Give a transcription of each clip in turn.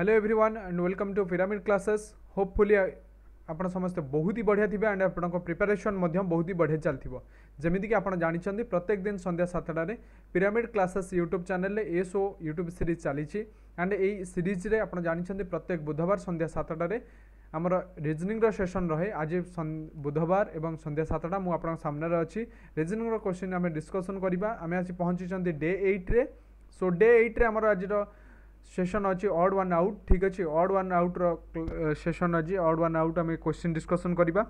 Hello everyone and welcome to Pyramid Classes hopefully ଆପଣ ସମସ୍ତେ ବହୁତ ହି ବଢ଼ିଆ ଥିବେ ଆଣ୍ଡ ଆପଣଙ୍କ ପ୍ରିପାରେସନ୍ ମଧ୍ୟ ବହୁତ ହି ବଢ଼ିଆ ଚାଲିଥିବ ଯେମିତିକି ଆପଣ ଜାଣିଛନ୍ତି ପ୍ରତ୍ୟେକ ଦିନ ସନ୍ଧ୍ୟା ସାତଟାରେ ପିରାମିଡ଼ କ୍ଲାସେସ୍ ୟୁଟ୍ୟୁବ୍ ଚ୍ୟାନେଲରେ ଏ ସୋ ୟୁଟ୍ୟୁବ୍ ସିରିଜ୍ ଚାଲିଛି ଆଣ୍ଡ ଏଇ ସିରିଜ୍ରେ ଆପଣ ଜାଣିଛନ୍ତି ପ୍ରତ୍ୟେକ ବୁଧବାର ସନ୍ଧ୍ୟା ସାତଟାରେ ଆମର ରିଜନିଂର ସେସନ୍ ରହେ ଆଜି ବୁଧବାର ଏବଂ ସନ୍ଧ୍ୟା ସାତଟା ମୁଁ ଆପଣଙ୍କ ସାମ୍ନାରେ ଅଛି ରିଜନିଂର କୋଶ୍ଚିନ୍ ଆମେ ଡିସ୍କସନ୍ କରିବା ଆମେ ଆସି ପହଞ୍ଚିଛନ୍ତି ଡେ ଏଇଟ୍ରେ ସୋ ଡେ ଏଇଟ୍ରେ ଆମର ଆଜିର सेसन अच्छे अड् वन आउट ठीक अच्छे अड वन आउट्र सेसन अच्छी अड वन आउट आम क्वेश्चन डिस्कसन करवा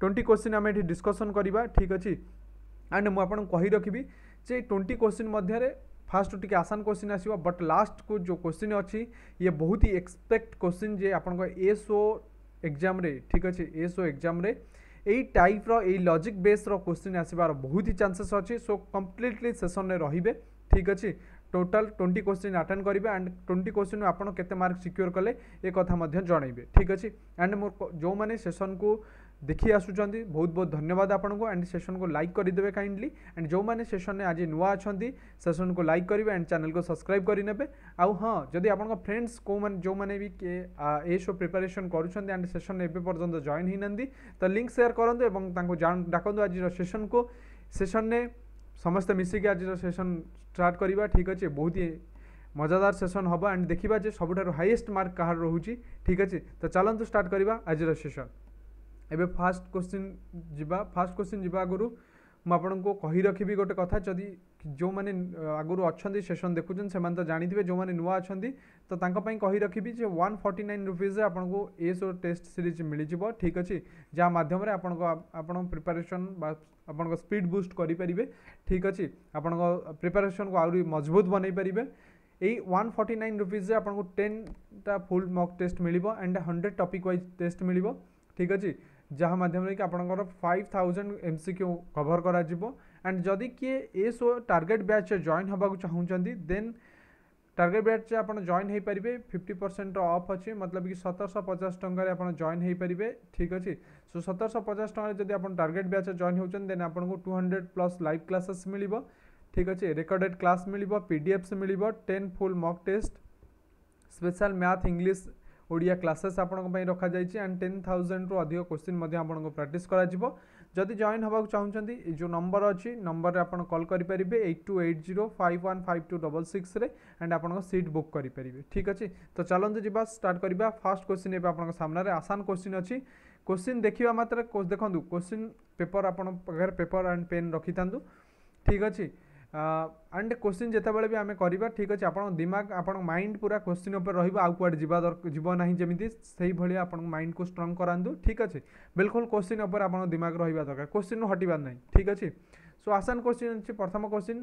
ट्वेंटी क्वेश्चन आम ये डिस्कसन करवा ठीक अच्छे एंड मुझे कही रखी जे ट्वेंटी क्वेश्चन मध्य फास्ट टी आसान क्वेश्चन आसो बट लास्ट को जो क्वेश्चन अच्छी ये बहुत ही एक्सपेक्ट क्वेश्चन जे आप एसओ एग्जाम रे ठीक अच्छे एसओ एग्जाम रे यही टाइप्र यही लजिक बेस्र क्वेश्चन आसबार बहुत ही चान्सेस अच्छे सो कम्प्लीटली सेसन में रे ठीक अच्छे ଟୋଟାଲ୍ ଟ୍ୱେଣ୍ଟି କୋଶ୍ଚିନ୍ ଆଟେଣ୍ଡ କରିବେ ଆଣ୍ଡ ଟ୍ୱେଣ୍ଟି କୋଶ୍ଚିନ୍ରୁ ଆପଣ କେତେ ମାର୍କ ସିକ୍ୟୋର କଲେ ଏ କଥା ମଧ୍ୟ ଜଣାଇବେ ଠିକ୍ ଅଛି ଆଣ୍ଡ ମୋ ଯେଉଁମାନେ ସେସନ୍କୁ ଦେଖି ଆସୁଛନ୍ତି ବହୁତ ବହୁତ ଧନ୍ୟବାଦ ଆପଣଙ୍କୁ ଆଣ୍ଡ ସେସନ୍କୁ ଲାଇକ୍ କରିଦେବେ କାଇଣ୍ଡଲି ଆଣ୍ଡ ଯେଉଁମାନେ ସେସନ୍ରେ ଆଜି ନୂଆ ଅଛନ୍ତି ସେସନ୍କୁ ଲାଇକ୍ କରିବେ ଆଣ୍ଡ ଚ୍ୟାନେଲ୍କୁ ସବସ୍କ୍ରାଇବ୍ କରିନେବେ ଆଉ ହଁ ଯଦି ଆପଣଙ୍କ ଫ୍ରେଣ୍ଡସ୍ କେଉଁମାନେ ଯେଉଁମାନେ ବି ଏ ସୋ ପ୍ରିପାରେସନ୍ କରୁଛନ୍ତି ଆଣ୍ଡ ସେସନ୍ ଏବେ ପର୍ଯ୍ୟନ୍ତ ଜଏନ୍ ହୋଇନାହାନ୍ତି ତ ଲିଙ୍କ୍ ସେୟାର କରନ୍ତୁ ଏବଂ ତାଙ୍କୁ ଡାକନ୍ତୁ ଆଜିର ସେସନ୍କୁ ସେସନ୍ରେ ସମସ୍ତେ ମିଶିକି ଆଜିର ସେସନ୍ ଷ୍ଟାର୍ଟ କରିବା ଠିକ୍ ଅଛି ବହୁତ ହି ମଜାଦାର ସେସନ୍ ହେବ ଆଣ୍ଡ ଦେଖିବା ଯେ ସବୁଠାରୁ ହାଇଏଷ୍ଟ ମାର୍କ କାହାର ରହୁଛି ଠିକ୍ ଅଛି ତ ଚାଲନ୍ତୁ ଷ୍ଟାର୍ଟ କରିବା ଆଜିର ସେସନ୍ ଏବେ ଫାର୍ଷ୍ଟ କୋଶ୍ଚିନ୍ ଯିବା ଫାର୍ଷ୍ଟ କୋଶ୍ଚିନ୍ ଯିବା ଆଗରୁ ମୁଁ ଆପଣଙ୍କୁ କହି ରଖିବି ଗୋଟେ କଥା ଯଦି ଯେଉଁମାନେ ଆଗରୁ ଅଛନ୍ତି ସେସନ୍ ଦେଖୁଛନ୍ତି ସେମାନେ ତ ଜାଣିଥିବେ ଯେଉଁମାନେ ନୂଆ ଅଛନ୍ତି ତ ତାଙ୍କ ପାଇଁ କହି ରଖିବି ଯେ ୱାନ୍ ଫର୍ଟି ନାଇନ୍ ରୁପିଜ୍ରେ ଆପଣଙ୍କୁ ଏସବୁ ଟେଷ୍ଟ ସିରିଜ୍ ମିଳିଯିବ ଠିକ୍ ଅଛି ଯାହା ମାଧ୍ୟମରେ ଆପଣଙ୍କ ଆପଣଙ୍କ ପ୍ରିପାରେସନ୍ ବା ଆପଣଙ୍କ ସ୍ପିଡ଼୍ ବୁଷ୍ଟ କରିପାରିବେ ଠିକ୍ ଅଛି ଆପଣଙ୍କ ପ୍ରିପାରେସନ୍କୁ ଆହୁରି ମଜବୁତ ବନେଇ ପାରିବେ ଏଇ ୱାନ୍ ଫର୍ଟି ନାଇନ୍ ফর্টি ଆପଣଙ୍କୁ ଟେନ୍ଟା ଫୁଲ୍ ମକ୍ ফুল ମିଳିବ টেস্ট মিলব ଟପିକ୍ ୱାଇଜ୍ ଟେଷ୍ଟ ମିଳିବ ଠିକ୍ ଅଛି ଯାହା ମାଧ୍ୟମରେ କି ଆପଣଙ୍କର five thousand M C Q cover କରାଯିବ અને જોદી કે એસો ટાર્ગેટ બેચ જો જોઈન હબા કો ચાહું ચંધી ધેન ટાર્ગેટ બેચ સે આપણ જોઈન હે પરિબે 50% ઓફ છે મતલબ કે 1750 ટંગરે આપણ જોઈન હે પરિબે ઠીક છે સો 1750 ટંગરે જોદી આપણ ટાર્ગેટ બેચ જો જોઈન હોચન ધેન આપણ કો 200 પ્લસ લાઇવ ક્લાસિસ મિલિબો ઠીક છે રેકોર્ડડ ક્લાસ મિલિબો પીડીએફસ મિલિબો 10 full mock test special math English Odia classes આપણ કો પઈ રખા જાય છે એન્ડ 10000 રો અધિક ક્વેશ્ચન મધ્ય આપણ કો પ્રેક્ટિસ કરાજીબો ଯଦି ଜଏନ୍ ହେବାକୁ ଚାହୁଁଛନ୍ତି ଯେଉଁ ନମ୍ବର ଅଛି ନମ୍ବରରେ ଆପଣ କଲ୍ କରିପାରିବେ eight two eight zero five one five two double ସିକ୍ସରେ ଆଣ୍ଡ ଆପଣଙ୍କ ସିଟ୍ ବୁକ୍ କରିପାରିବେ ଠିକ୍ ଅଛି ତ ଚାଲନ୍ତୁ ଯିବା ଷ୍ଟାର୍ଟ କରିବା ଫାର୍ଷ୍ଟ କ୍ୱେଶ୍ଚିନ୍ ଏବେ ଆପଣଙ୍କ ସାମ୍ନାରେ ଆସାନ କ୍ୱେଶ୍ଚିନ୍ ଅଛି क्वेश्चन देखा मात्र देखो क्वेश्चन पेपर आप पेपर एंड पेन रखि था ठीक अच्छे ଆଣ୍ଡ କୋଶ୍ଚିନ୍ ଯେତେବେଳେ ବି ଆମେ କରିବା ଠିକ୍ ଅଛି ଆପଣଙ୍କ ଦିମାଗ ଆପଣଙ୍କ ମାଇଣ୍ଡ ପୁରା କୋଶ୍ଚିନ୍ ଉପରେ ରହିବ ଆଉ କୁଆଡ଼େ ଯିବା ଯିବ ନାହିଁ ଯେମିତି ସେଇଭଳିଆ ଆପଣଙ୍କ ମାଇଣ୍ଡକୁ ଷ୍ଟ୍ରଙ୍ଗ କରାନ୍ତୁ ଠିକ୍ ଅଛି ବିଲକୁଲ କୋଶ୍ଚିନ୍ ଉପରେ ଆପଣଙ୍କ ଦିମାଗ ରହିବା ଦରକାର କୋଶ୍ଚିନ୍ ହଟିବାର ନାହିଁ ଠିକ୍ ଅଛି ସୋ ଆସାନ କୋଶ୍ଚିନ୍ ଅଛି ପ୍ରଥମ କୋଶ୍ଚିନ୍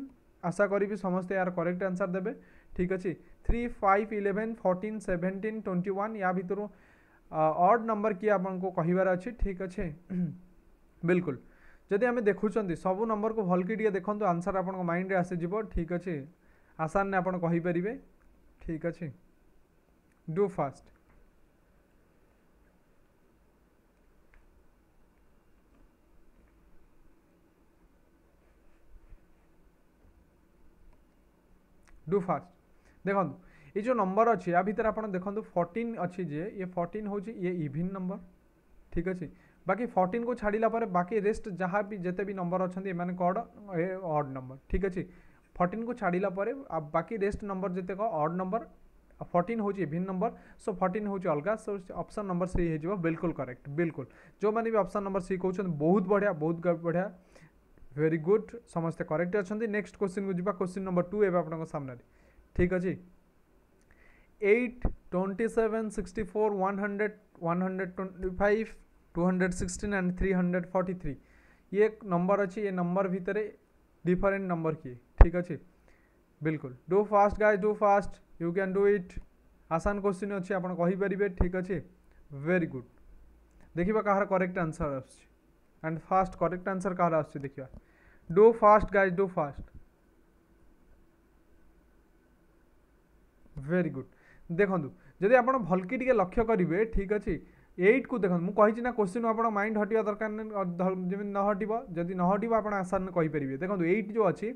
ଆଶା କରିବି ସମସ୍ତେ ଏହାର করেক্ট ଆନ୍ସର୍ ଦେବେ ଠିକ୍ ଅଛି three five eleven fourteen seventeen twenty one ୟା ଭିତରୁ ଅଡ଼୍ ନମ୍ବର କିଏ ଆପଣଙ୍କୁ କହିବାର ଅଛି ଠିକ୍ ଅଛି বিলকুল ଯଦି ଆମେ ଦେଖୁଛନ୍ତି ସବୁ ନମ୍ବରକୁ ଭଲକି ଟିକେ ଦେଖନ୍ତୁ ଆନ୍ସର୍ ଆପଣଙ୍କ ମାଇଣ୍ଡରେ ଆସିଯିବ ଠିକ୍ ଅଛି ଆସାନରେ ଆପଣ କହିପାରିବେ ଠିକ୍ ଅଛି ଡୁ ଫାଷ୍ଟ ডু ফাষ্ট দেখন্তু এই যে নম্বর অছি আ ভিতরে আপনার দেখুন ফর্টিন অছি যে ইয়ে ফর্টিন হচ্ছে ইয়ে ইভিন নম্বর ঠিক আছে बाकी फर्टिन को छाड़ापर बाकी रेस्ट जहाँ भी जिते भी नंबर अच्छा एम कड अड नंबर ठीक अच्छे फर्टिन को छाड़ा बाकी रेस्ट नंबर जिते अड नंबर फोर्टन हूँ भिन्न नंबर सो फर्टिन हूँ अलग सो ऑप्शन नंबर सी हो बिल्कुल करेक्ट बिल्कुल जो मैंने भी ऑप्शन नंबर सी कौन बहुत बढ़िया बहुत बढ़िया भेरी गुड समस्ते करेक्ट अच्छा नेक्स्ट क्वेश्चन को जी क्वेश्चन नंबर टू एवं आप सामने ठीक अच्छे eight twenty seven sixty four one hundred one hundred twenty five two hundred sixteen and three hundred forty three ये नंबर अच्छे ये नंबर भितर डिफरेन्ट नंबर किए ठीक अच्छे बिल्कुल do fast guy do fast you can do it आसान question अच्छे आपपारे ठीक अच्छे वेरी गुड देखिए कहार correct answer and fast correct answer कह रहा देखा do fast guys do fast very good देखु जदि आप भल्कि लक्ष्य करेंगे ठीक अच्छे एट कु देखो मुझे ना क्वेश्चन आप माइंड हटा दरकार न हटव जदि न हटव आप आसर कहींपरेंगे देखो एट जो अच्छी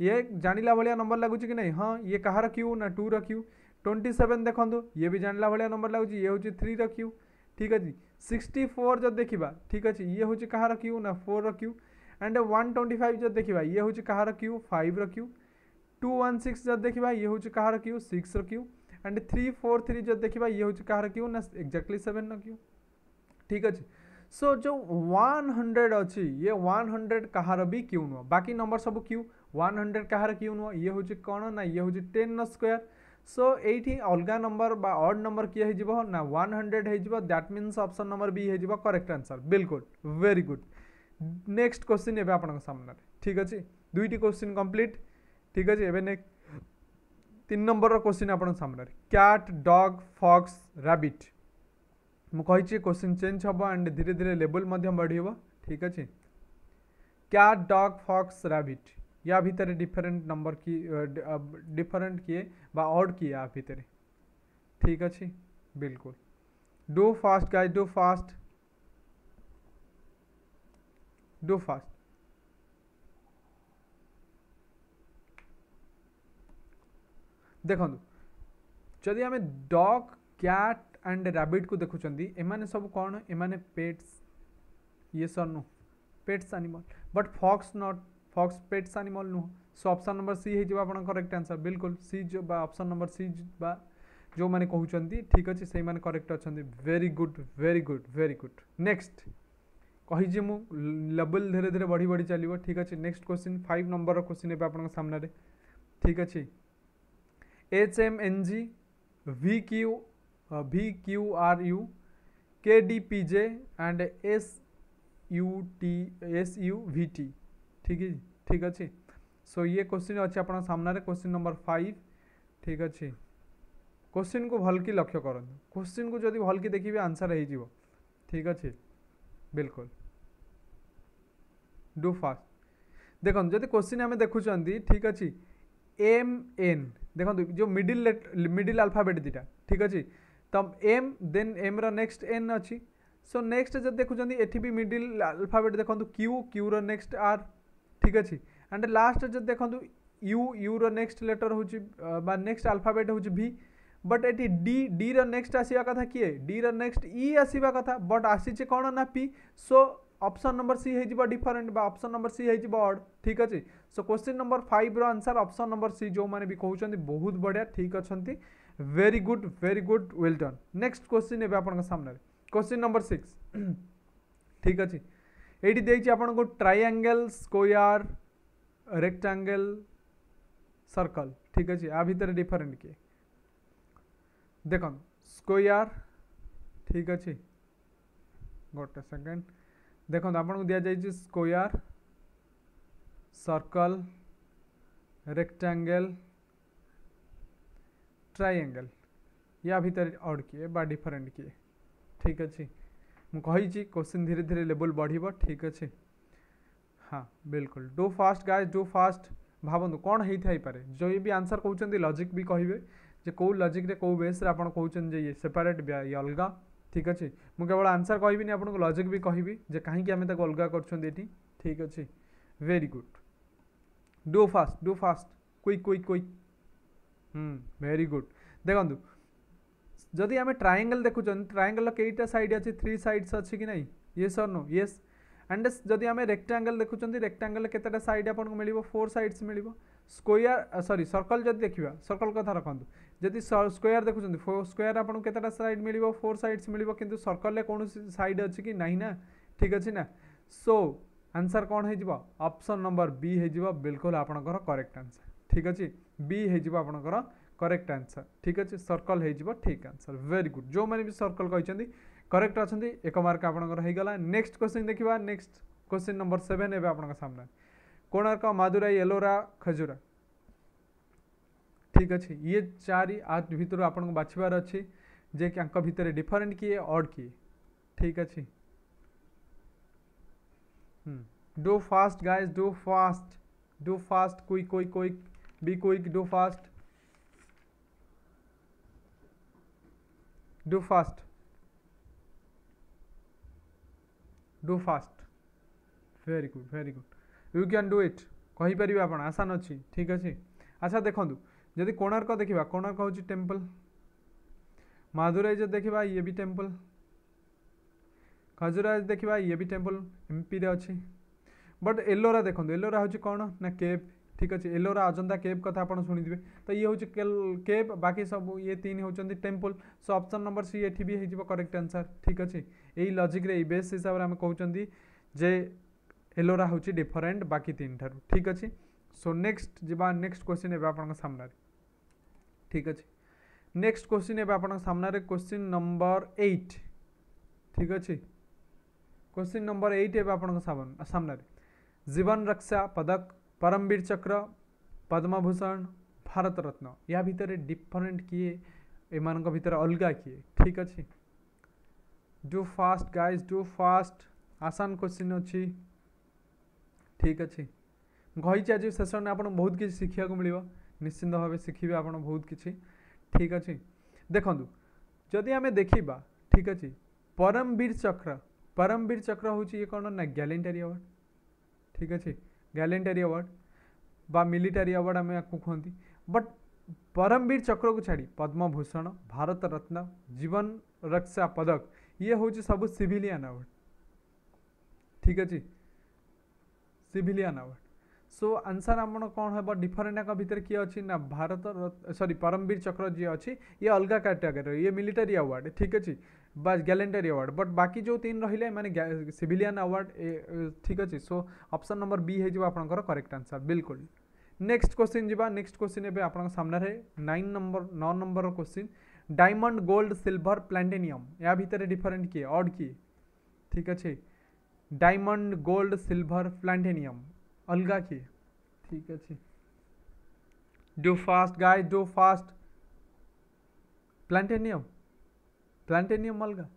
ये जान ला भाया नंबर लगुच कि नहीं हाँ ये कह र्यू ना टू रख्यू ट्वेंटी सेवेन देखो ये भी जान ला भाया नंबर लगुच ये हूँ थ्री रख्यू ठीक अच्छे सिक्सटी फोर जब देखा ठीक अच्छे ये हूँ कह र्यू ना फोर र्यू एंड वन ट्वेंटी फाइव जब देखा ये हूँ कह र्यू फाइव र्यू टू वन सिक्स जब देखा ये हूँ कह र्यू सिक्स रख्यू एंड थ्री फोर थ्री जब देखा ये हूँ कह क्यू ना एक्जाक्टली सेवेन न क्यू ठीक अच्छे सो जो वन हंड्रेड अच्छी ये वन हंड्रेड कहार भी क्यू नुह बाकी नंबर सब क्यू वन हंड्रेड कहार क्यू नुह ये हूँ कौन ना ये हूँ टेन स्क्वयर सो ये अलग नंबर अड नंबर किए हो वन हंड्रेड हो दैट मीन्स नंबर बी हो करेक्ट आंसर बिलकुल वेरी गुड नेक्स्ट क्वेश्चन एवं आपने ठीक अच्छे दुईट क्वेश्चन कम्प्लीट ठीक अच्छे एवं नेक्स्ट तीन नंबर क्वेश्चन आप क्याट डग फक्स राबिट मुझे क्वेश्चन चेंज हम एंड धीरे धीरे लेवल बढ़ ठीक अच्छे क्याट डग फक्स राबिट या भितर डिफरेन्ट नंबर कि डिफरेन्ट किए बाड किए या भितर ठीक अच्छे बिल्कुल do fast guys do fast do fast देखु जदि आम डग क्याट एंड रैबिट को देखुं एम सब कौन एम पेट्स ये सर नु pets animal but fox not fox pets animal नुह सो ऑप्शन नंबर सी हो करेक्ट आंसर बिल्कुल सी जो ऑप्शन नंबर सी जो मैंने कहते ठीक अच्छे से मैंने करेक्ट अच्छा very good very good very good next कही लेवल धीरे धीरे बढ़ी बढ़ी चलो ठीक अच्छे next question five number question एवं आपने ठीक अच्छे H M N G V Q V Q R U K D P J and S U T S U V T ठीक ठीक अच्छे सो ये क्वेश्चन अच्छे आप सामने क्वेश्चन नंबर फाइव ठीक अच्छे क्वेश्चन को भल्कि लक्ष्य कर क्वेश्चन को जदि भल देखिए आंसर है ठीक अच्छे बिल्कुल डू फास्ट देखो जदि क्वेश्चन आम देखुं ठीक अच्छे एम एन ଦେଖନ୍ତୁ ଯେଉଁ ମିଡ଼ିଲ୍ ମିଡ଼ିଲ୍ ଆଲଫାବେଟ ଦୁଇଟା ଠିକ୍ ଅଛି ତ ଏମ୍ ଦେନ୍ ଏମ୍ର ନେକ୍ସଟ ଏନ୍ ଅଛି ସୋ ନେକ୍ସଟ ଯଦି ଦେଖୁଛନ୍ତି ଏଠି ବି ମିଡ଼ିଲ୍ ଆଲଫାବେଟ୍ ଦେଖନ୍ତୁ କ୍ୟୁ କ୍ୟୁର ନେକ୍ସଟ ଆର୍ ଠିକ୍ ଅଛି ଆଣ୍ଡ ଲାଷ୍ଟ ଯଦି ଦେଖନ୍ତୁ ୟୁ ୟୁର ନେକ୍ସଟ ଲେଟର ହେଉଛି ବା ନେକ୍ସଟ ଆଲଫାବେଟ୍ ହେଉଛି ଭି ବଟ୍ ଏଠି ଡି ଡିର ନେକ୍ସଟ ଆସିବା କଥା କିଏ ଡିର ନେକ୍ସଟ ଇ ଆସିବା କଥା ବଟ୍ ଆସିଛି କ'ଣ ନା P so option number C हो डिफरेन्ट बापसन नंबर सी होड ठीक अच्छे so question number five answer option number C जो मैंने भी कहते बहुत बढ़िया ठीक अच्छा very good very good well done next question एवं आपने क्वेश्चन नंबर सिक्स ठीक अच्छे ये देखिए आपन को ट्राइंगेल स्कोर रेक्टांगल सर्कल ठीक अच्छे या भितर डिफरेन्ट किए देख स्कोर ठीक अच्छे गोटे सेकेंड ଦେଖନ୍ତୁ दि जा ସ୍କୋୟାର୍ सर्कल रेक्टांगल ट्राइंगल या भितर अड किए बा डिफरेन्ट किए ठीक अच्छे मुझे क्वेश्चन धीरे धीरे लेवल बढ़ ठीक अच्छे हाँ बिल्कुल do fast guy do fast भावतु कौन होपे जो भी आंसर कहते लजिक भी कहे कौ लजिक्रे कौ बेस्रे आपड़ कौन ये सेपरेट या अलग ঠিক আছে মু কেবল আনসার কহিবিনি আপনার লজিক বি কহিবি যে কাহিকি আমি তাকে অলগা করছেন এটি ঠিক আছে very good do fast do fast quick quick quick hmm very good দেখুন যদি আমি ট্রায়াঙ্গেল দেখুছেন ট্রায়াঙ্গেলর কেইটা সাইড আছে থ্রি সাইডস আছে কি নাই yes or no yes and যদি আমি রেক্টাঙ্গেল দেখুছেন রেক্টাঙ্গেল কেতেটা সাইড আপনার মিলব ফোর সাইডস মিলব স্কোয়ার সরি সর্কল যদি দেখা সর্কল কথা রাখুন जदि स्कोर देखुंत स्कोर आपको कतेटा सैड मिल फोर सैड्स मिली कि सर्कल कौन सैड अच्छी कि ना ना ठीक अच्छे ना सो आंसर कौन होप्शन नंबर बी हो बिलकुल आपंकर करेक्ट आंसर ठीक अच्छे बी हो करेक्ट आंसर ठीक अच्छे सर्कल हो ठीक आंसर वेरी गुड जो मैंने भी सर्कल कहते करेक्ट अच्छा एक मार्क आपंकरा नेक्स्ट क्वेश्चन देखा नेक्स्ट क्वेश्चन नंबर सेवेन एवं आपने कोणार्क मदुराई एलोरा खजुरा ठीक अच्छे ये चार आ भितर आपको बाछबार अच्छे जे भितर डिफरेन्ट किए अड किए ठीक अच्छे do fast guys do fast do fast quick quick quick be quick do fast do fast do fast very good very good you can do it कहीपर आप आसान अच्छी ठीक अच्छे अच्छा देखूँ जदि कोणार्क देखा कोणार्क हूँ टेम्पल मादुरई जो देखा ये भी टेम्पल खजुराज देखा ये भी टेम्पल एमपी अच्छी बट एलोरा देखो एलोरा हूँ कौन ना केव ठीक अच्छे एलोरा अजंता केव कथा आप शुणी तो ये हूँ केव बाकी सब ये तीन हूँ temple so option number C ये भी हो करेक्ट आंसर ठीक अच्छे यही लजिक्रे बेस हिसाब से आम कौन जे एलोरा हूँ डिफरेन्ट बाकी तीन ठार ठीक अच्छे सो नेक्स्ट जी नेक्स्ट क्वेश्चन एवं आपने ठीक अच्छे नेक्स्ट क्वेश्चन एवं आपन क्वेश्चन नंबर एट ठीक अच्छे क्वेश्चन नंबर एट एवं এবার सामने जीवन रक्षा पदक परमवीर चक्र पद्मभूषण भारत रत्न या भितर डिफरेन्ट किए ये भितर अलग किए ठीक अच्छे do fast guys do fast आसान क्वेश्चन अच्छी ठीक अच्छे घी आज सेसन आप बहुत किसी शिखा मिल निश्चिंत भाव शिखे आप बहुत किसी ठीक अच्छे देखु जदि आम देखा ठीक अच्छे परमवीर चक्र परमवीर चक्र हूँ ये कौन ना ग्यारेटरी अवार्ड ठीक अच्छे ग्यारेटरी अवार्ड बा मिलिटारी अवार्ड आम आपको कहते बट परमवीर चक्र को छाड़ी पद्म भूषण भारत रत्न जीवन रक्षा पदक ये हूँ सब सिभिलियन अवार्ड ठीक अच्छे सिभिलियन अवार्ड सो आंसर आम कौन हम डिफरेन्ट भितर किए अच्छी ना भारत सरी परमवीर चक्र जी अच्छी ये अलग कैटेगरी ये मिलिटारी अवार्ड ठीक अच्छे बस गैलेंटरी अवार्ड बट बाकी जो तीन रही है मैंने सिविलियन अवार्ड ठीक अच्छे सो ऑप्शन नंबर बी हो आपंकर करेक्ट आंसर बिल्कुल नेक्स्ट क्वेश्चन जावा नेक्स्ट क्वेश्चन एवं आप नाइन नंबर नौ number question diamond gold silver platinum या भितर डिफरेन्ट किए अड किए ठीक अच्छे डायमंड गोल्ड सिल्भर प्लाटिनियम अलगा हम्म। की ठीक है do fast guy do fast platinum platinum अलगा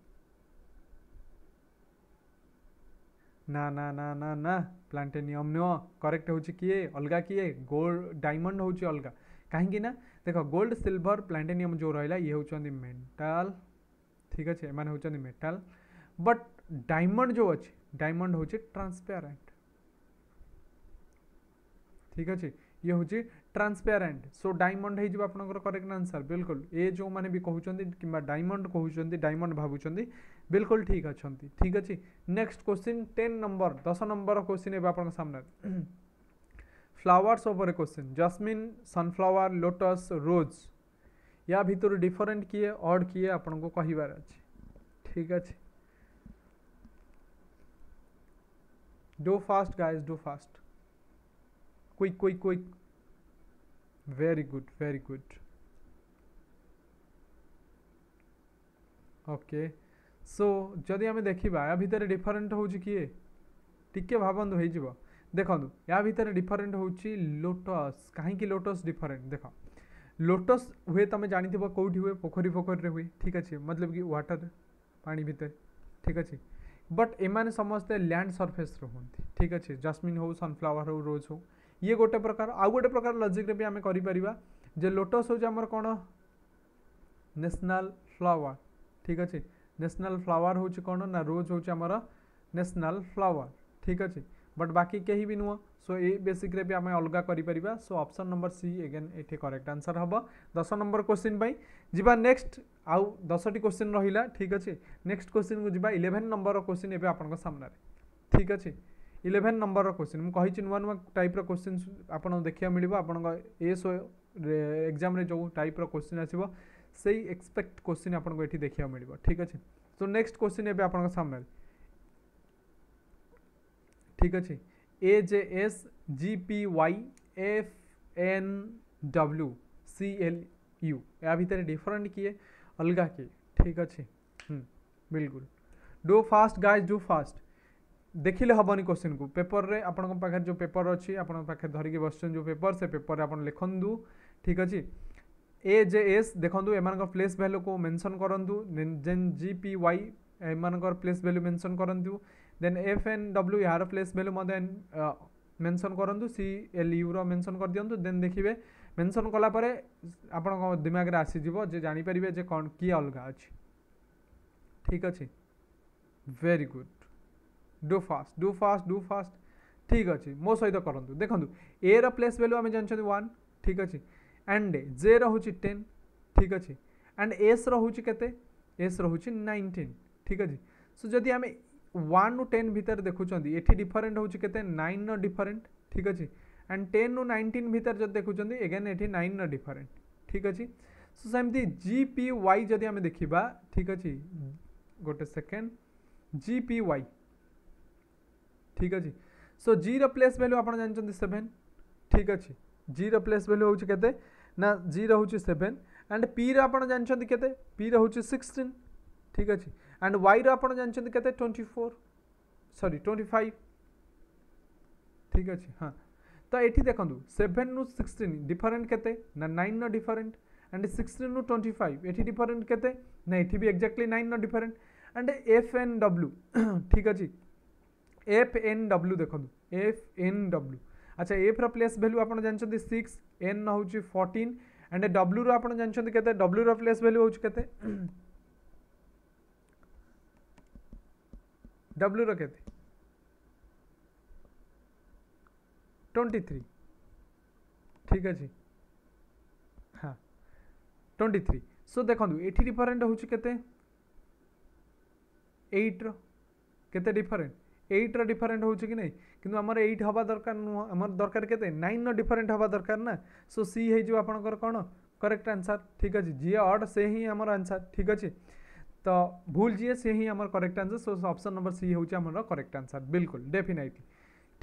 ना ना ना ना ना प्लांटेनियम नुह करेक्ट हूँ किए अलग किए गोल्ड डायमंड हूँ अलग कहीं देख गोल्ड सिल्वर प्लांटेनियम जो रहा ये हूँ मेटाल ठीक अच्छे एम हूँ मेटाल बट डायमंड जो अच्छे डायमंड हूँ ट्रांसपेरेंट ठीक अच्छे ये हूँ transparent so diamond correct answer बिल्कुल ए जो मैंने भी कहते कि डायमंड कहते डायमंड भावुं बिल्कुल ठीक अच्छे ठीक अच्छे नेक्स्ट क्वेश्चन टेन नंबर दस नंबर क्वेश्चन एवं आपने flowers question jasmine sunflower lotus rose या भितर डिफरेन्ट किए अड किए आपन कहार अच्छे ठीक अच्छे do fast guys do fast quick quick quick very good very good okay so जदि आम देखा या भितर डिफरेन्ट हूँ किए टे भावतु हो देखु या भितर डिफरेन्ट हूँ लोटस कहीं लोटस डिफरेन्ट देख लोटस हुए तुम जाथ कौटी हुए पोखरी पोखरी हुए ठीक अच्छे मतलब कि व्टर पा भितर ठीक अच्छे बट एम समस्ते लैंड सरफेस रुंती ठीक अच्छे जस्मिन हो सनफ्लावर हो रोज हो ये गोटे प्रकार आउ गोटे प्रकार लजिक्रे भी आम करें लोटस हूँ आमर कौन नेशनल फ्लावर ठीक अच्छे नेशनल फ्लावर हूँ कौन ना रोज हूँ आमर नेशनल फ्लावर ठीक अच्छे बट बाकी कहीं भी नुह सो ए बेसिक्रे भी आम अलग कर so option number C again ये करेक्ट आंसर हम दस नंबर क्वेश्चन जावा नेक्स्ट आउ दस टी क्वेश्चन रहा ठीक अच्छे नेक्स्ट क्वेश्चन को जी इलेवेन नंबर क्वेश्चन एवं आपन ठीक अच्छे इलेवेन नंबर क्वेश्चन मुझे नुआ नुआ टाइप रोश्चिन् आप देखा मिले आप एसओ एक्जाम जो टाइप रोश्चिन् आसो से ही एक्सपेक्ट क्वेश्चन आपन को एठी देखिया ठीक अच्छे तो नेक्स्ट क्वेश्चन एबे आपन ठीक अच्छे A J S G P Y F N W C L U या भितर डिफरेंट किए अलग किए ठीक अच्छे बिल्कुल do fast guys do fast ଦେଖିଲେ ହେବନି କୋଶ୍ଚିନ୍କୁ ପେପରରେ ଆପଣଙ୍କ ପାଖରେ ଯେଉଁ ପେପର ଅଛି ଆପଣଙ୍କ ପାଖରେ ଧରିକି ବସିଛନ୍ତି ଯେଉଁ ପେପର ସେ ପେପରରେ ଆପଣ ଲେଖନ୍ତୁ ଠିକ୍ ଅଛି ଏ ଜେ ଏସ୍ ଦେଖନ୍ତୁ ଏମାନଙ୍କ ପ୍ଲେସ୍ ଭାଲ୍ୟୁକୁ ମେନ୍ସନ୍ କରନ୍ତୁ ଦେନ୍ ଜି ପି ୱାଇ ଏମାନଙ୍କର ପ୍ଲେସ୍ ଭାଲ୍ୟୁ ମେନ୍ସନ୍ କରନ୍ତୁ ଦେନ୍ ଏଫ୍ ଏନ୍ ଡବ୍ଲ୍ୟୁ ଏହାର ପ୍ଲେସ୍ ଭ୍ୟାଲ୍ୟୁ ମଧ୍ୟ ମେନ୍ସନ୍ କରନ୍ତୁ ସି ଏଲ୍ ୟୁର ମେନ୍ସନ୍ କରିଦିଅନ୍ତୁ ଦେନ୍ ଦେଖିବେ ମେନ୍ସନ୍ କଲାପରେ ଆପଣଙ୍କ ଦିମାଗରେ ଆସିଯିବ ଯେ ଜାଣିପାରିବେ ଯେ କ'ଣ କିଏ ଅଲଗା ଅଛି ଠିକ୍ ଅଛି very good do fast do fast do fast ଠିକ୍ ଅଛି ମୋ ସହିତ କରନ୍ତୁ ଦେଖନ୍ତୁ ଏ ର ପ୍ଲେସ୍ ଭାଲ୍ୟୁ ଆମେ ଜାଣିଛନ୍ତି ୱାନ୍ ଠିକ୍ ଅଛି ଆଣ୍ଡ ଜେ ରହୁଛି ଟେନ୍ ଠିକ୍ ଅଛି ଆଣ୍ଡ ଏସ୍ ରହୁଛି କେତେ ଏସ୍ ରହୁଛି ନାଇଣ୍ଟିନ୍ ଠିକ୍ ଅଛି ସୋ ଯଦି ଆମେ ୱାନ୍ ରୁ ଟେନ୍ ଭିତରେ ଦେଖୁଛନ୍ତି ଏଠି ଡିଫରେଣ୍ଟ ହେଉଛି କେତେ ନାଇନ୍ର ଡିଫରେଣ୍ଟ ଠିକ୍ ଅଛି ଆଣ୍ଡ ଟେନ୍ ରୁ ନାଇଣ୍ଟିନ୍ ଭିତରେ ଯଦି ଦେଖୁଛନ୍ତି ଏଗେନ୍ ଏଠି ନାଇନ୍ର ଡିଫରେଣ୍ଟ ଠିକ୍ ଅଛି ସୋ ସେମିତି ଜି ପି ୱାଇ ଯଦି ଆମେ ଦେଖିବା ଠିକ୍ ଅଛି ଗୋଟେ ସେକେଣ୍ଡ ଜି ପି ୱାଇ ঠিক আছে সো জির প্লেস ভ্যালু আপনার জাঁচান সেভেন ঠিক আছে জির প্লেস ভ্যালু হচ্ছে কেতে না জি রয়েছে সেভেন আন্ড পি আপনার জাঁচান কেতে পি রয়েছে সিক্সটিন ঠিক আছে আন্ড ওয়াই আপনার জাঁচান কেতে twenty four sorry twenty five ঠিক আছে হ্যাঁ তো এটি দেখুন সেভেন রু সিক্সটিন ডিফরেন্ট কেতে না নাইন ন ডিফরেন্ট एंड सिक्सटीन रु ट्वेंटी फाइव ये डिफरेन्ट के ना ये भी एक्जाक्टली नाइन न different and F N W ठीक अच्छे एफ एन डब्ल्यू देखु एफ एन डब्ल्यू अच्छा एफ्र प्लेस भैल्यू आप जानते सिक्स एन हूँ फोर्टीन एंड डब्ल्यू आज जानते के डब्ल्यू प्लेस भैल्यू हूँ के डब्ल्यूर के ट्वेंटी थ्री ठीक अच्छे हाँ ट्वेंटी थ्री सो देखो ये डिफरेन्ट हूँ के एट्र के डिफरेन्ट এইট্র डिफरेन्ट हो कि नहीं কিন্তু আমার এইট दरकार দরকার নুহ আমার দরকার কেতে নাইন ডিফরেন্ট হওয়া দরকার না সো সি হয়ে যাব আপনার কোণ করেক্ট আনসার ঠিক আছে যে অড সে হি আমার तो भूल जाइए सी ही आम correct answer so option number C हूँ करेक्ट आंसर बिल्कुल डेफिनेटली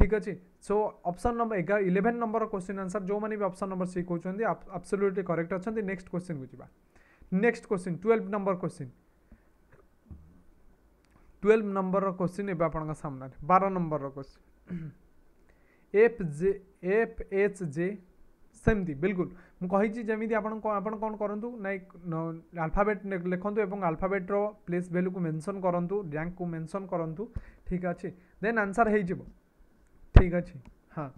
ठीक अच्छे सो ऑप्शन नंबर एगार इलेवेन नंबर क्वेश्चन आंसर जो मैंने भी ऑप्शन नंबर सी कहते एब्सोल्युटली करेक्ट अच्छा नेक्स्ट क्वेश्चन को जी next question twelve number question twelve ନମ୍ବରର କୋଶ୍ଚିନ୍ ଏବେ ଆପଣଙ୍କ ସାମ୍ନାରେ ବାର ନମ୍ବରର question F J F H J ସେମିତି ବିଲକୁଲ ମୁଁ କହିଛି ଯେମିତି ଆପଣ ଆପଣ କ'ଣ କରନ୍ତୁ ନାଇଁ ଆଲଫାବେଟ୍ ଲେଖନ୍ତୁ ଏବଂ ଆଲଫାବେଟ୍ର ପ୍ଲେସ୍ ଭ୍ୟାଲ୍ୟୁକୁ ମେନସନ୍ କରନ୍ତୁ ର୍ୟାଙ୍କକୁ ମେନସନ୍ କରନ୍ତୁ ଠିକ୍ ଅଛି ଦେନ୍ ଆନ୍ସାର୍ ହେଇଯିବ ଠିକ୍ ଅଛି ହଁ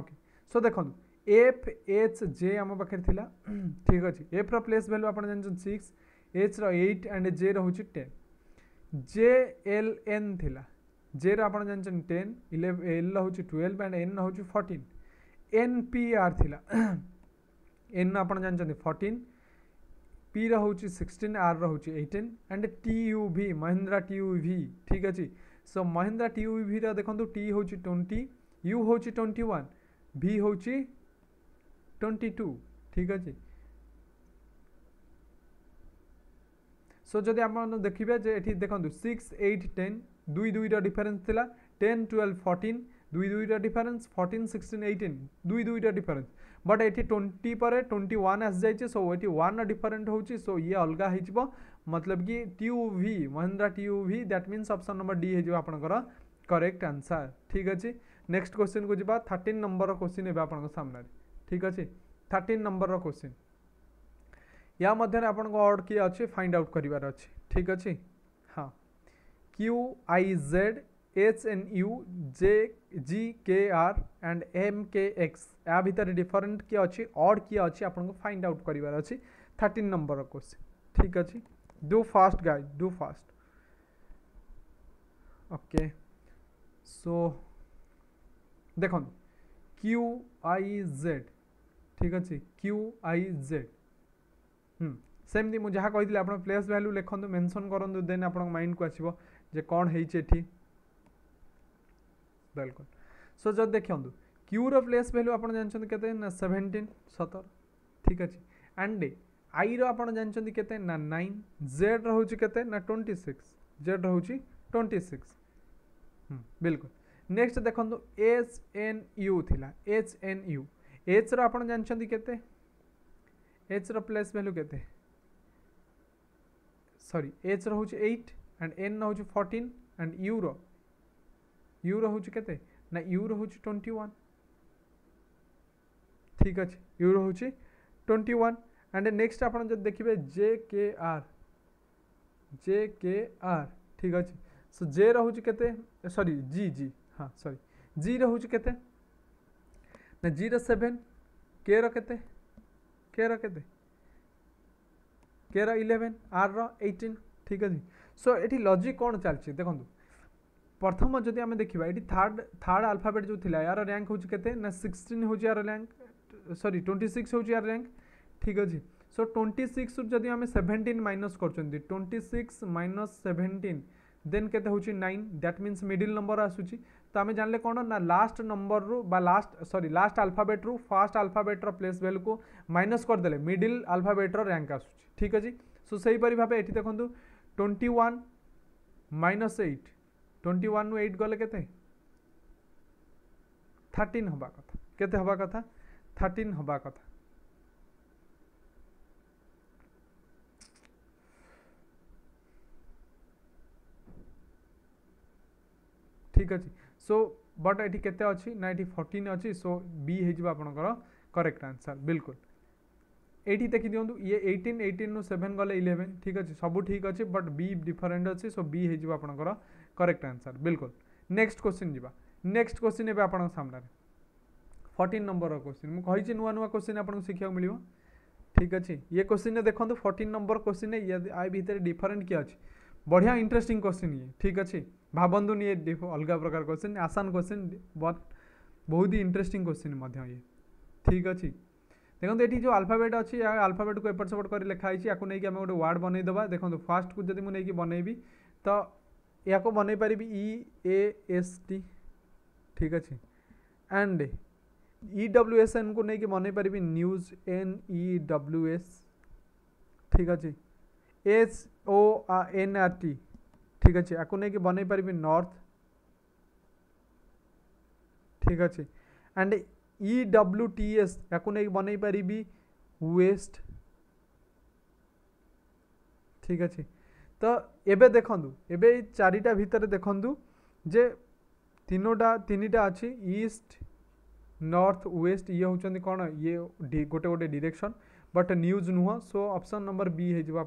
ଓକେ ସୋ ଦେଖନ୍ତୁ এফ এচ জে আম পাখে লা ঠিক আছে এফ র প্লেস ভ্যালু আপনার জানি সিক্স এচ র এইট আন্ড জে রয়েছে টেন জে এল এন লা জে র আপনার জানি টেন ইলেভ এল হচ্ছে টুয়েলভ আন্ড এন হচ্ছে ফর্টিন এন পি আর লা এন আপনার জানি ফর্টিন পি রয়েছে সিক্সটিন আর রয়েছে eighteen and T U V Mahindra T U V ঠিক আছে so Mahindra T U V দেখুন টি হচ্ছে টোয়েন্টি ইউ হচ্ছে টোয়েন্টি ওয়ান ভি হচ্ছে টোয়েন্টি টু ঠিক আছে সো যদি আপনার দেখবে যে এটি দেখুন সিক্স এইট টেন দুই দুইটা ডিফারেন্স লা টেন টুয়েলভ ফর্টিন দুই দুইটা ডিফারেন্স ফর্টিন সিক্সটিন এইটিন দুই দুইটা ডিফারেন্স বট এটি টোয়েন্টি পরে টোয়েন্টি ওয়ান আসিযাই সো এটি ওয়ান ডিফারেন্ট হচ্ছে সো ইয়ে অলগা হয়ে মতলব কি T U V Mahindra T U V that means option number D হয়ে আপনার करेक्ट आंसर ठीक अच्छे नेक्स्ट क्वेश्चन को जी थर्टीन नंबर क्वेश्चन एवं आप सामने ठीक अच्छे थर्टिन नंबर रोश्चि या मध्य आप अड किए अच्छे फाइंड आउट कर ठीक अच्छे हाँ Q I Z H N U J G K R and M K X या भितर डिफरेन्ट किए अच्छे अड किए अच्छे आप फाइंड आउट कर थर्टिन नंबर क्वेश्चन ठीक अच्छे do fast guys do fast okay so देख क्यू आई जेड ঠিক আছে কিউ আই জেড হুম সেমতি মু যা কইলে আপনার প্লেস ভ্যালু লিখন্তু মেনশন করন্তু দেন আপনার মাইন্ড কু আসিব যে কোন হেইছে এটি বিলকুল সো যদি দেখন্তু কিউ র প্লেস ভ্যালু আপনার জানছেন কেতে না 17 17 ঠিক আছে এন্ড আই র আপনার জানছেন কেতে না 9 জেড র হচ্ছে কেতে না 26 জেড র হচ্ছে 26 হুম বিলকুল নেক্সট দেখন্তু এস এন ইউ থিলা এস এন ইউ एच रप जानते के एच र्लेस भैल्यू के सरी एच रोच एट एंड एन रोच फोर्टीन एंड यू रु रोच के ना यू रोच ट्वेंटी वन ठीक अच्छे यू रोच ट्वेंटी वन एंड नेक्स्ट आप देखिए जे के आर जे के आर ठीक अच्छे सो जे रोच के सरी जी जी हाँ सरी जी रोच के na 07 k ର କେତେ k ର କେତେ k ର 11 r ର 18 ঠিক আছে সো এটি লজিক কোন চলছে দেখুন প্রথম যদি আমি দেখিবা এটি থার্ড থার্ড আলফাবেট যে লা ইয়ার র্যাঙ্ক হচ্ছে কেতে না 16 হচ্ছে ইয়ার র্যাঙ্ক সরি 26 হচ্ছে ইয়ার র্যাঙ্ক ঠিক আছে সো 26 যদি আমি 17 মাইনাস করছেন 26 মাইনাস 17 দেন কেতে হচ্ছে 9 দ্যাট মিন্স মিডল নম্বর আসুচি तो आम जानले कौन ना लास्ट नंबर रु लास्ट सरी लास्ट आलफाबेट रु फास्ट आलफाबेट रो प्लेस वैल्यू को माइनस करदे मिडिल आलफाबेट रैंक आस ठीक अच्छे सो से भाव ये देखो twenty one minus eight twenty one रु एट गले के थर्टिन हवा कथा के हबा कथा 13 हबा कथा ठीक अच्छे सो बट ये के अच्छी अच्छी सो बी होकर करेक्ट आंसर बिल्कुल ये देखी दिखाँ ये एट्टन एट्टन रु सेभेन गले इलेवेन ठीक अच्छे सब ठीक अच्छे बट बी डिफरेन्ट अच्छे सो बी होकर करेक्ट आंसर बिल्कुल नेक्स्ट क्वेश्चन जावा नेक्स्ट क्वेश्चन एवं आपन फोर्टन नंबर क्वेश्चन मुझे नुआ नुआ क्वेश्चन आपको शिखा मिल ठीक अच्छे ये क्वेश्चन देखो फोर्टन नंबर क्वेश्चन या भितर डिफरेन्ट किए अच्छे বঢ়িয়া ইন্টারেস্টিং কোশ্চিন ইয়ে ঠিক ଅଛି ଭାବନ୍ତୁନି ଏ ଅଲଗା ପ୍ରକାର କୋଶ୍ଚିନ୍ ଆସାନ କୋଶ୍ଚିନ୍ ବଟ୍ ବହୁତ ହି ଇଣ୍ଟରେଷ୍ଟିଂ କୋଶ୍ଚିନ୍ ମଧ୍ୟ ଇଏ ଠିକ୍ ଅଛି ଦେଖନ୍ତୁ ଏଠି ଯେଉଁ ଆଲଫାବେଟ୍ ଅଛି ଏହା ଆଲଫାବେଟ୍କୁ ଏପଟ ସେପଟ କରି ଲେଖା ହେଇଛି ୟାକୁ ନେଇକି ଆମେ ଗୋଟେ ୱାର୍ଡ଼ ବନେଇଦେବା ଦେଖନ୍ତୁ ଫାର୍ଷ୍ଟକୁ ଯଦି ମୁଁ ନେଇକି ବନେଇବି ତ ୟାକୁ ବନେଇ ପାରିବି ଇ ଏ ଏସ୍ ଟି ଠିକ୍ ଅଛି ଆଣ୍ଡ ଇ ଡବ୍ଲ୍ୟୁ ଏସ୍ ଏନ୍କୁ ନେଇକି ବନେଇ ପାରିବି news N E W S ଠିକ୍ ଅଛି এস ও এন আর টি ঠিক আছে এখন একে বনাই পারিবি নর্থ ঠিক আছে and E W T S এখন একে বনাই পারিবি ওয়েস্ট ঠিক আছে তো এবে দেখন্তু এবে এই চারিটা ভিতরে দেখন্তু যে তিনোটা তিনিটা আছে ইস্ট নর্থ ওয়েস্ট ইয়ে হচ্ছে কোণ ইয়ে গোটে গোটে ডিরেকশন बट न्यूज नुह सो अप्सन नंबर बी हो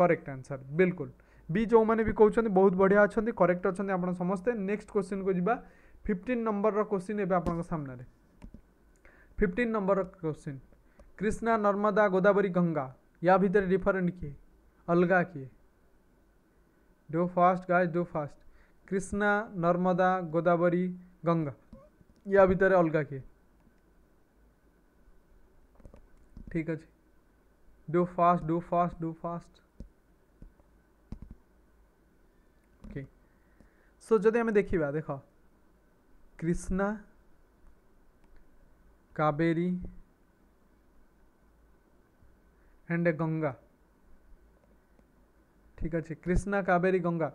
करेक्ट आंसर बिल्कुल बी जो मैंने भी कहते बहुत बढ़िया अच्छा करेक्ट अच्छा आप समस्ते नेक्स्ट क्वेश्चन को जी फिफ्टन नंबर रोश्चिन एवं आप fifteen number question Krishna Narmada Godavari Ganga या भितर डिफरेन्ट किए अलग किए do fast guy do fast Krishna Narmada Godavari Ganga या भितर अलग किए ठीक है जी do fast do fast do fast okay so जदि आम देखा देख कृष्णा कावेरी एंड गंगा ठीक अच्छे कृष्णा कावेरी गंगा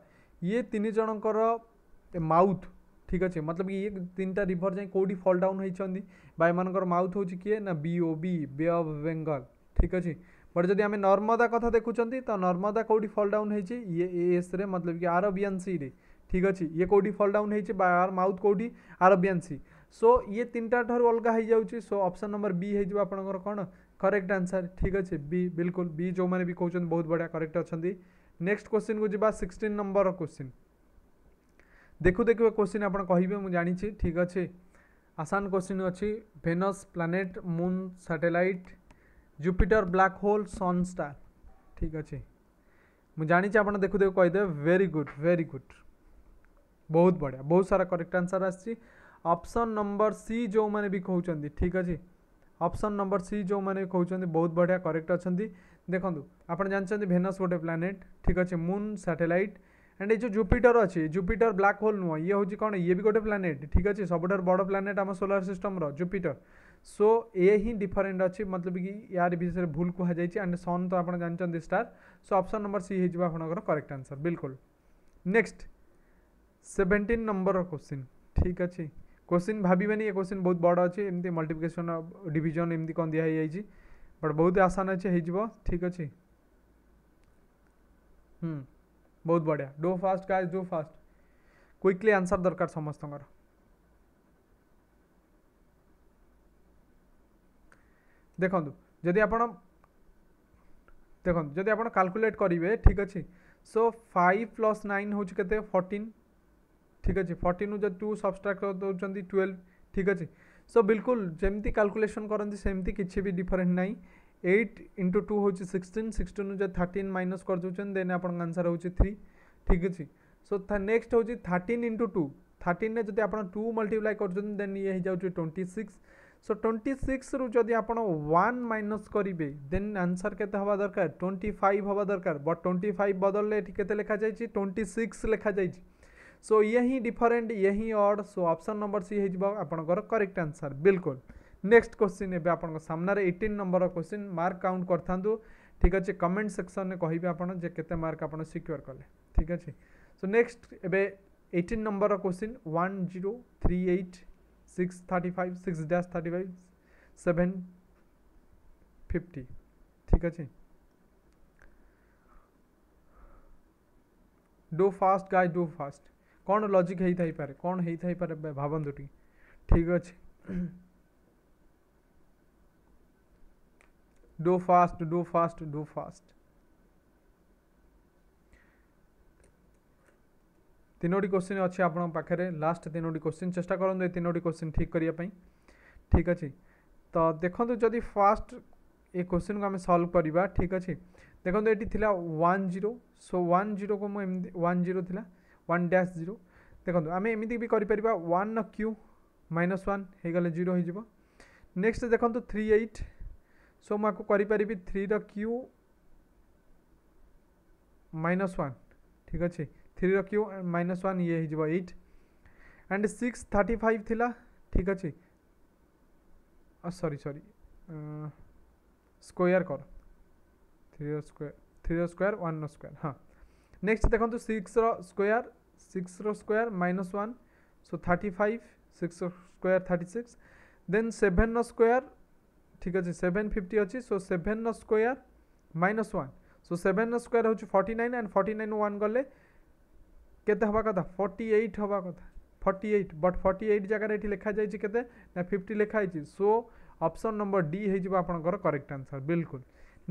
ये तीन जनकर माउथ ठीक अच्छे मतलब कि ये तीन রিভর रिभर जाए कौटी फल डाउन বা माउथ মাউথ किए ना बीओ बी बे अफ बेंगल ठीक अच्छे बट जदि आम नर्मदा कथ देखुं तो नर्मदा कौटी फल डाउन ये एस रे मतलब कि आरबियान सी रे ठीक अच्छे ये कौटी फल डाउन बार माउथ कौटी आरबियान सी सो ये तीन ठार अलग हो जाए सो अप्सन नंबर बी हो आप कौन करेक्ट आंसर ठीक अच्छे बी बिल्कुल बी जो मैंने भी कहते बहुत बढ़िया करेक्ट अच्छा नेक्स्ट क्वेश्चन को जी सिक्सटीन नंबर क्वेश्चन देखु देखु क्वेश्चन आपड़ कहे मुझे ठीक अच्छे आसान क्वेश्चन अच्छी Venus planet moon satellite Jupiter black hole sun star ठीक अच्छे मुझे आप देखु देखु कहीदे भेरी गुड भेरी गुड बहुत बढ़िया बहुत सारा correct answer option number C जो मैंने भी कहते ठीक अच्छे नंबर सी जो मैंने कहते बहुत बढ़िया करेक्ट अच्छा देखो आप जानते भेनस गोटे प्लानेट ठीक अच्छे मून ସାଟେଲାଇଟ୍ एंड ये जो जुपिटर अच्छी जुपिटर ब्लाक होल नुह ये हूँ कौन ये भी गोटे प्लानेट ठीक अच्छे सब बड़ प्लानेट आम सोलार सिस्टम जुपिटर सो ये ही डिफरेन्ट अच्छी मतलब कि यार विषय भूल कहुई एंड सन तो आप जानते star so option number C हो आप करेक्ट आंसर बिल्कुल नेक्स्ट सेवेन्टीन नंबर क्वेश्चन ठीक अच्छे क्वेश्चन भावनी ये क्वेश्चन बहुत बड़ अच्छे एमती मल्टिप्लिकेसन डिजन एमती कौन दिखाई बट बहुत आसान अच्छे हो ठीक अच्छे बहुत बढ़िया do fast guys do fast quickly answer दरकार समस्त देखु जदि आप देखो जदि आप कालकुलेट करेंगे ठीक अच्छे सो फाइव प्लस नाइन हूँ के फोर्टीन ठीक अच्छे फोर्टीन जब टू सब्सट्राक्ट कर दौरान ट्वेल्व ठीक अच्छे सो बिल्कुल जमी कालकुलेसन करती सेमती किसी भी डिफरेन्ट ना एट इंटू टू हूँ सिक्सटीन सिक्सटीन हूँ थर्टीन माइनस कर दूसरी देन आप आंसर हो ठीक अच्छे सो नेक्स्ट हूँ थर्टीन इंटू टू थर्टीन में जब आप टू मल्टीप्लाई कर देन ये हो twenty six so twenty six रु जदि आप माइनस करेंगे देन आंसर के दरकार ट्वेंटी फाइव हवा दरकार बट ट्वेंटी फाइव बदलने के लिखा जाए ट्वेंटी सिक्स लिखा जाए सो ये ही डिफरेन्ट ये ही अड सो ऑप्शन नंबर सी हो आपंकर करेक्ट आंसर बिल्कुल नेक्स्ट क्वेश्चन एवं आप सामने eighteen number question mark count कर था ठीक अच्छे कमेंट सेक्शन में कह के मार्क आप सिक्योर कले ठीक अच्छे सो नेक्स्ट एवं eighteen number question one zero three eight six thirty five six dash thirty five seven fifty ठीक अच्छे do fast guy do fast कौन लॉजिक होता है कौन हो है भावतु ठीक अच्छे do fast, do fast, do fast. তিনোটি কোশ্চিন অছি আপনার পাখে লাস্ট তিনোটি কোশ্চিন চেষ্টা করুন এই তিনোটি কোশ্চিন ঠিক করা ঠিক আছে তো দেখুন যদি ফার্স্ট এই কোশ্চিন আমি সলভ করা ঠিক আছে দেখুন এটি লা one zero so one zero কু এমনি ওয়ান জিরো লা ওয়ান ড্যাশ জিরো দেখুন আমি এমনি বি করে পারা ওয়ান কিউ মাইনস ওয়ান হয়ে গেলে জিরো হয়ে যাব নেক্সট দেখুন থ্রি এইট सो मुझे करें थ्रीर क्यू माइनस वन ठीक अच्छे थ्रीर क्यू माइनस वन ये होट एंड सिक्स थर्टी फाइव थी ठीक अच्छे सरी सरी स्क्वयर कर थ्रीर स्क्वयर थ्रीर स्क्वयर वन स्क्वयर हाँ नेक्स्ट देखो six square six square minus one so thirty five six square thirty six then seven square ঠিক আছে সেভেন ফিফটি অছি so seven square minus one so seven square হচ্ছে forty nine and forty nine one গলে কেতে হওয়া কথা forty eight হওয়া কথা forty eight but forty eight জায়গায় এটি লেখা যাইছে কেতে না ফিফটি লেখা হয়েছে সো অপশন নম্বর ডি হয়ে আপনার করেক্ট আনসর বিলকুল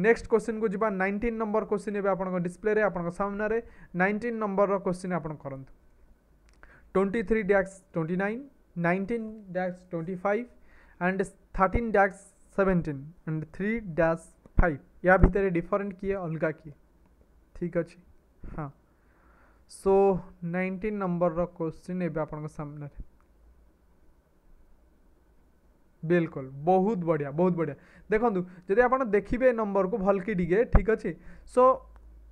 নেক্সট কোশ্চিন কু যা নাইনটিন নম্বর কোশ্চিন এবার আপনার ডিসপ্লে আপনার সামনে নাইনটিন নম্বর কোশ্চিন আপনার করতু twenty three dash twenty nine nineteen dash twenty five and thirteen dash seventeen and three dash five या भितर डिफरेन्ट किए अलग किए ठीक अच्छे हाँ सो नाइंटीन नंबर रोश्चिन एवं आपण बिल्कुल बहुत बढ़िया बहुत बढ़िया देखो जदि आप देखिए नंबर को भल्कि टे ठीक अच्छे so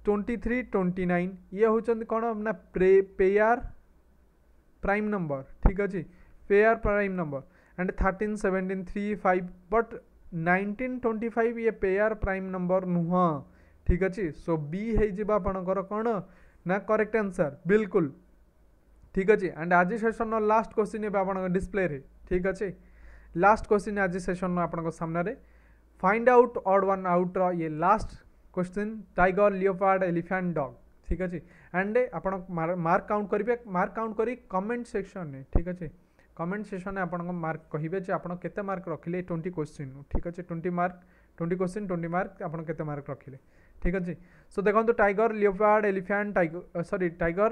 twenty three twenty nine ये हूँ कौन ना प्रे पेयर प्राइम नंबर ठीक अच्छे pair prime number and thirteen seventeen three five but nineteen twenty five ये पेयर प्राइम नंबर नुह ठीक अच्छे सो बी होपर कौन ना करेक्ट आंसर बिल्कुल ठीक अच्छे एंड आज सेसन लास्ट क्वेश्चन ये आप डिस्प्ले ठीक अच्छे लास्ट क्वेश्चन आज सेसन आपन सामने find out odd one out ये last question tiger leopard elephant dog ঠিক আছে অ্যান্ড আপনার মার্ক কাউন্ট করবে মার্ক কাউন্ট করি কমেন্ট সেকশনে ঠিক আছে কমেন্ট সেসনে আপনার মার্ক কহবে যে আপনার কেতে মার্ক রখিলে টোয়েন্টি কোশ্চিন ঠিক আছে twenty mark twenty question twenty mark আপনার কেতে মার্ক রখিলে ঠিক আছে সো দেখুন tiger leopard elephant tiger sorry tiger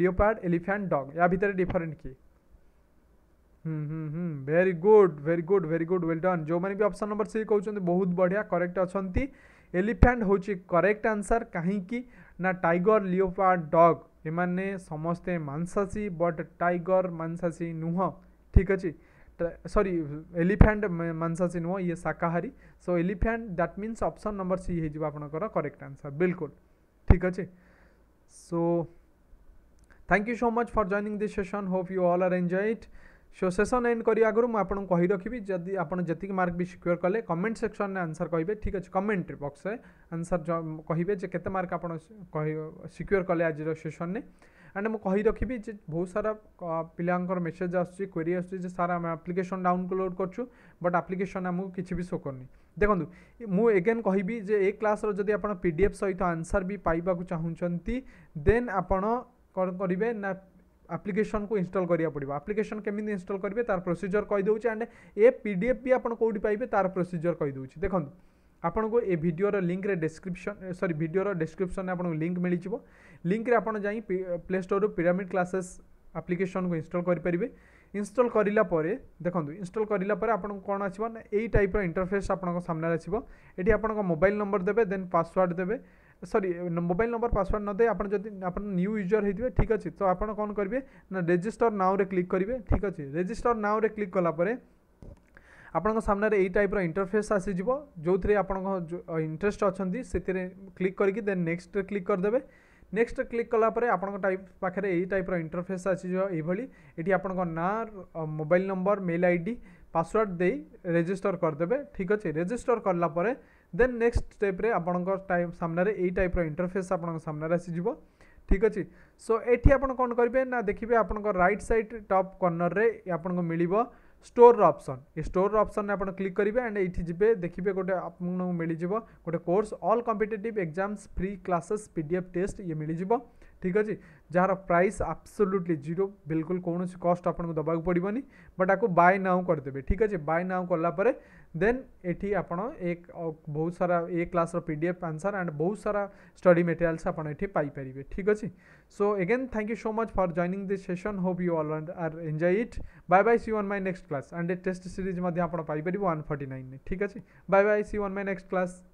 leopard elephant dog ইয়া ভিতরে ডিফরেন্ট কি হুম হুম হুম very good very good very good well done ଯେଉଁମାନେ ବି ଅପସନ୍ ନମ୍ବର ସି କହୁଛନ୍ତି ବହୁତ ବଢ଼ିଆ କରେକ୍ଟ ଅଛନ୍ତି ଏଲିଫ୍ୟାଣ୍ଟ ହେଉଛି କରେକ୍ଟ ଆନ୍ସର୍ କାହିଁକି ନା ଟାଇଗର ଲିଓପାର୍ଡ ଡଗ୍ ଏମାନେ ସମସ୍ତେ ମାଂସାସୀ ବଟ୍ ଟାଇଗର ମାଂସାସୀ ନୁହଁ ठीक अच्छे सरी एलिफाट मांसासी नुह ये शाकाहारी सो elephant that means option number C हो करेक्ट आंसर बिल्कुल ठीक अच्छे so thank you so much for joining this session hope you all are enjoy so session and करा आगे मुझे कही रखी जी आपड़ जी मार्क भी सिक्योर कले कमेंट सेक्शन में आंसर कहे ठीक अच्छे कमेंट बक्स आंसर कहे के मार्क आप सिक्योर कले आज सेसन में ଆଣ୍ଡ ମୁଁ କହି ରଖିବି ଯେ ବହୁତ ସାରା ପିଲାଙ୍କର ମେସେଜ୍ ଆସୁଛି କ୍ୱେରି ଆସୁଛି ଯେ ସାର୍ ଆମେ ଆପ୍ଲିକେସନ୍ ଡାଉନଲୋଡ଼୍ କରୁଛୁ ବଟ୍ ଆପ୍ଲିକେସନ୍ ଆମକୁ କିଛି ବି ଶୋ କରୁନି ଦେଖନ୍ତୁ ମୁଁ ଏଗେନ୍ କହିବି ଯେ ଏ କ୍ଲାସ୍ର ଯଦି ଆପଣ ପି ଡି ଏଫ୍ ସହିତ ଆନ୍ସର୍ ବି ପାଇବାକୁ ଚାହୁଁଛନ୍ତି ଦେନ୍ ଆପଣ କ'ଣ କରିବେ ନା ଆପ୍ଲିକେସନ୍କୁ ଇନଷ୍ଟଲ୍ କରିବାକୁ ପଡ଼ିବ ଆପ୍ଲିକେସନ୍ କେମିତି ଇନଷ୍ଟଲ୍ କରିବେ ତାର ପ୍ରୋସିଜର୍ କହିଦେଉଛି and A P D F ବି ଆପଣ କେଉଁଠି ପାଇବେ ତାର ପ୍ରୋସିଜର୍ କହିଦେଉଛି ଦେଖନ୍ତୁ ଆପଣଙ୍କୁ ଏ ଭିଡ଼ିଓର ଲିଙ୍କରେ ଡେସ୍କ୍ରିପସନ୍ ସରି ଭିଡ଼ିଓର ଡେସ୍କ୍ରିପସନ୍ରେ ଆପଣଙ୍କୁ ଲିଙ୍କ ମିଳିଯିବ ଲିଙ୍କରେ ଆପଣ ଯାଇ ପ୍ଲେ ଷ୍ଟୋରରୁ ପିରାମିଡ଼ କ୍ଲାସେସ୍ ଆପ୍ଲିକେସନ୍କୁ ଇନଷ୍ଟଲ୍ କରିପାରିବେ ଇନଷ୍ଟଲ୍ କରିଲା ପରେ ଦେଖନ୍ତୁ ଇନଷ୍ଟଲ୍ କରିଲା ପରେ ଆପଣଙ୍କୁ କ'ଣ ଆସିବ ନା ଏଇ ଟାଇପ୍ର ଇଣ୍ଟରଫେସ୍ ଆପଣଙ୍କ ସାମ୍ନାରେ ଆସିବ ଏଠି ଆପଣଙ୍କ ମୋବାଇଲ୍ ନମ୍ବର ଦେବେ ଦେନ୍ ପାସୱାର୍ଡ଼ ଦେବେ ସରି ମୋବାଇଲ୍ ନମ୍ବର ପାସୱାର୍ଡ଼ ନ ଆପଣ ଯଦି ଆପଣ ନ୍ୟୁ ୟୁଜର୍ ହେଇଥିବେ ଠିକ୍ ଅଛି ତ ଆପଣ କ'ଣ କରିବେ ନା ରେଜିଷ୍ଟର୍ ନାଓରେ କ୍ଲିକ୍ କରିବେ ଠିକ୍ ଅଛି ରେଜିଷ୍ଟର୍ ନାଓରେ କ୍ଲିକ୍ କଲା ପରେ ଆପଣଙ୍କ ସାମ୍ନାରେ ଏଇ ଟାଇପ୍ର ଇଣ୍ଟରଫେସ୍ ଆସିଯିବ ଯେଉଁଥିରେ ଆପଣଙ୍କ ଇଣ୍ଟରେଷ୍ଟ ଅଛନ୍ତି ସେଥିରେ କ୍ଲିକ୍ କରିକି ଦେନ୍ ନେକ୍ସଟରେ କ୍ଲିକ୍ କରିଦେବେ ନେକ୍ସଟ କ୍ଲିକ୍ କଲାପରେ ଆପଣଙ୍କ ଟାଇପ୍ ପାଖରେ ଏଇ ଟାଇପ୍ର ଇଣ୍ଟରଫେସ୍ ଆସିଯିବ ଏଇଭଳି ଏଠି ଆପଣଙ୍କ ନାଁ mobile number mail I D password ଦେଇ ରେଜିଷ୍ଟର କରିଦେବେ ଠିକ୍ ଅଛି ରେଜିଷ୍ଟର କଲା ପରେ ଦେନ୍ ନେକ୍ସଟ ଷ୍ଟେପ୍ରେ ଆପଣଙ୍କ ଟାଇପ୍ ସାମ୍ନାରେ ଏଇ ଟାଇପ୍ର ଇଣ୍ଟରଫେସ୍ ଆପଣଙ୍କ ସାମ୍ନାରେ ଆସିଯିବ ଠିକ୍ ଅଛି ସୋ ଏଠି ଆପଣ କ'ଣ କରିବେ ନା ଦେଖିବେ ଆପଣଙ୍କ ରାଇଟ୍ ସାଇଡ଼୍ ଟପ୍ କର୍ଣ୍ଣରରେ ଆପଣଙ୍କୁ ମିଳିବ स्टोर अप्सन ये स्टोर अप्सन आप क्लिक करेंगे एंड ये देखिए गोटे आपको मिलजिव गोटे course all competitive exams free classes PDF test ये मिल जाव ठीक अच्छे जार प्राइस आब्सोल्युटली जीरो बिल्कुल कौन कस्ट आपको दबाक पड़ोनी बट आपको बाय नाउ करदे ठीक अच्छे बाय नाउ कलापर देन एटी आप एक बहुत सारा A class P D answer and बहुत सारा स्टडी मेटेरियल्स आपर ठीक अच्छे so again thank you so much for joining this session hope you all are enjoy it bye bye see on my next class and test series आप forty nine ठीक अच्छे bye bye see on my next class